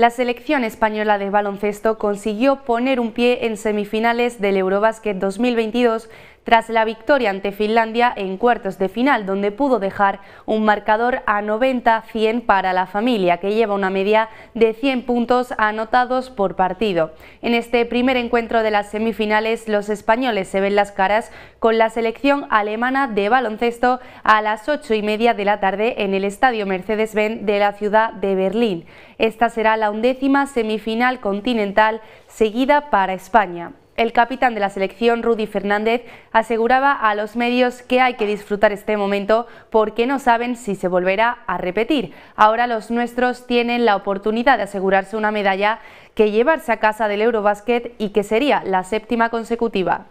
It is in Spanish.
La selección española de baloncesto consiguió poner un pie en semifinales del Eurobasket 2022 tras la victoria ante Finlandia en cuartos de final, donde pudo dejar un marcador a 90-100 para la familia, que lleva una media de 100 puntos anotados por partido. En este primer encuentro de las semifinales, los españoles se ven las caras con la selección alemana de baloncesto a las 8 y media de la tarde en el Estadio Mercedes-Benz de la ciudad de Berlín. Esta será la undécima semifinal continental seguida para España el capitán de la selección, Rudy Fernández, aseguraba a los medios que hay que disfrutar este momento porque no saben si se volverá a repetir. Ahora los nuestros tienen la oportunidad de asegurarse una medalla que llevarse a casa del Eurobasket y que sería la séptima consecutiva.